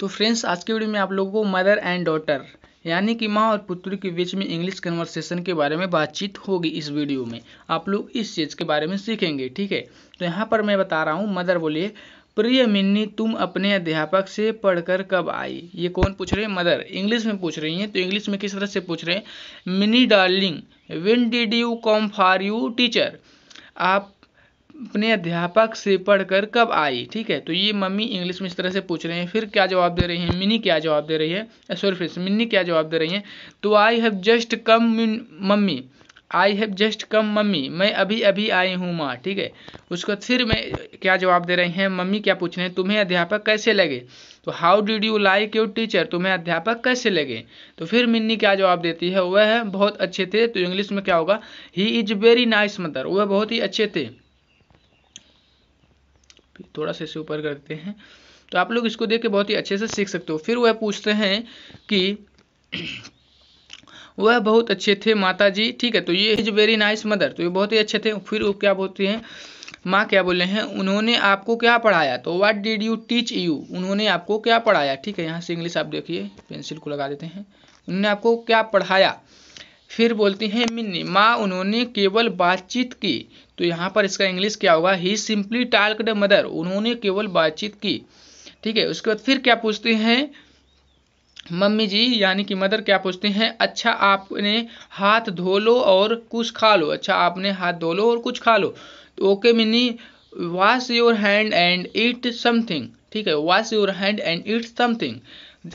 तो फ्रेंड्स आज के वीडियो में आप लोगों को मदर एंड डॉटर यानी कि माँ और पुत्र के बीच में इंग्लिश कन्वर्सेशन के बारे में बातचीत होगी इस वीडियो में आप लोग इस चीज़ के बारे में सीखेंगे ठीक है तो यहाँ पर मैं बता रहा हूँ मदर बोलिए प्रिय मिन्नी तुम अपने अध्यापक से पढ़कर कब आई ये कौन पूछ रहे हैं मदर इंग्लिश में पूछ रही हैं तो इंग्लिश में किस तरह से पूछ रहे हैं Mini darling when did you come for you teacher आप अपने अध्यापक से पढ़कर कब आई ठीक है तो ये मम्मी इंग्लिश में इस तरह से पूछ रहे हैं फिर क्या जवाब दे रही हैं मिनी क्या जवाब दे रही है सॉरी फिर मिनी क्या जवाब दे रही हैं तो I have just come mummy I have just come mummy मैं अभी अभी आई हूँ माँ ठीक है उसको फिर मैं क्या जवाब दे रही हैं मम्मी क्या पूछ रहे हैं तुम्हें अध्यापक कैसे लगे तो how did you like your teacher तुम्हें अध्यापक कैसे लगे तो फिर मिन्नी क्या जवाब देती है वह बहुत अच्छे थे तो इंग्लिश में क्या होगा he is very nice mother वह बहुत ही अच्छे थे थोड़ा सा इसे ऊपर करते हैं तो आप लोग इसको देख के बहुत ही अच्छे से सीख सकते हो फिर वह पूछते हैं कि वह बहुत अच्छे थे माता जी ठीक है तो ये इज वेरी नाइस मदर तो ये बहुत ही अच्छे थे फिर वो क्या बोलते हैं माँ क्या बोले हैं उन्होंने आपको क्या पढ़ाया तो what did you teach you उन्होंने आपको क्या पढ़ाया ठीक है यहाँ से इंग्लिश आप देखिए पेंसिल को लगा देते हैं उन्होंने आपको क्या पढ़ाया फिर बोलती हैं मिन्नी माँ उन्होंने केवल बातचीत की तो यहाँ पर इसका इंग्लिश क्या होगा ही सिंपली टाल्कड मदर उन्होंने केवल बातचीत की ठीक है उसके बाद फिर क्या पूछते हैं मम्मी जी यानी कि मदर क्या पूछते हैं अच्छा आपने हाथ धो लो और कुछ खा लो अच्छा आपने हाथ धो लो और कुछ खा लो तो okay Mini wash your hand and eat something ठीक है wash your hand and eat something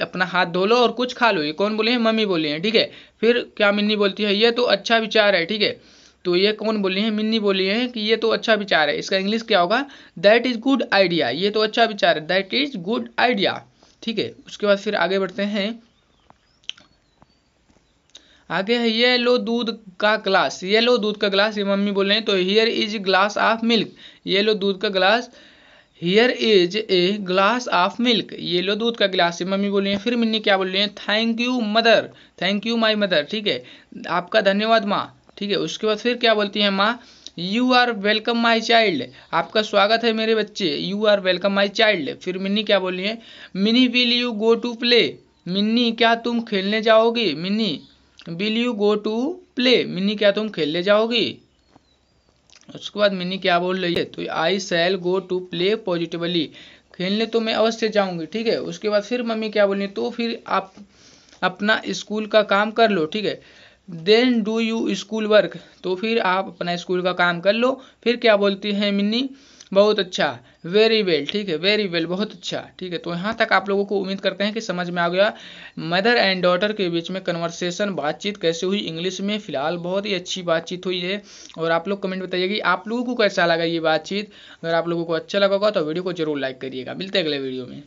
अपना हाथ धो लो और कुछ खा लो ये कौन बोले हैं मम्मी बोले हैं ठीक है फिर क्या मिन्नी बोलती है ये तो अच्छा विचार है ठीक है तो ये कौन बोली है मिन्नी बोली है कि ये तो अच्छा विचार है इसका इंग्लिश क्या होगा दैट इज़ गुड आइडिया ये तो अच्छा विचार है दैट इज़ गुड आइडिया ठीक है उसके बाद फिर आगे बढ़ते हैं आगे है ये लो दूध का ग्लास ये लो दूध का ग्लास ये मम्मी बोल रहे हैं तो here is glass of milk ये लो दूध का glass here is a glass of milk ये लो दूध का गिलास है मम्मी बोल रही है फिर मिन्नी क्या बोल रही है thank you mother thank you my mother ठीक है आपका धन्यवाद माँ ठीक है उसके बाद फिर क्या बोलती है माँ you are welcome my child आपका स्वागत है मेरे बच्चे you are welcome my child फिर मिन्नी क्या बोल रही है Mini will you go to play Minni क्या तुम खेलने जाओगी Minni will you go to play Minni क्या तुम खेलने जाओगी उसके बाद मिनी क्या बोल रही है तो I shall go to play positively खेलने तो मैं अवश्य जाऊंगी ठीक है उसके बाद फिर मम्मी क्या बोल रही तो फिर आप अपना स्कूल का काम कर लो ठीक है then do you school work तो फिर आप अपना स्कूल का काम कर लो फिर क्या बोलती है मिन्नी बहुत अच्छा वेरी वेल ठीक है वेरी वेल बहुत अच्छा ठीक है तो यहाँ तक आप लोगों को उम्मीद करते हैं कि समझ में आ गया मदर एंड डॉटर के बीच में कन्वर्सेशन बातचीत कैसे हुई इंग्लिश में फिलहाल बहुत ही अच्छी बातचीत हुई है और आप लोग कमेंट बताइए कि आप लोगों को कैसा लगा ये बातचीत अगर आप लोगों को अच्छा लगा होगा तो वीडियो को जरूर लाइक करिएगा मिलते अगले वीडियो में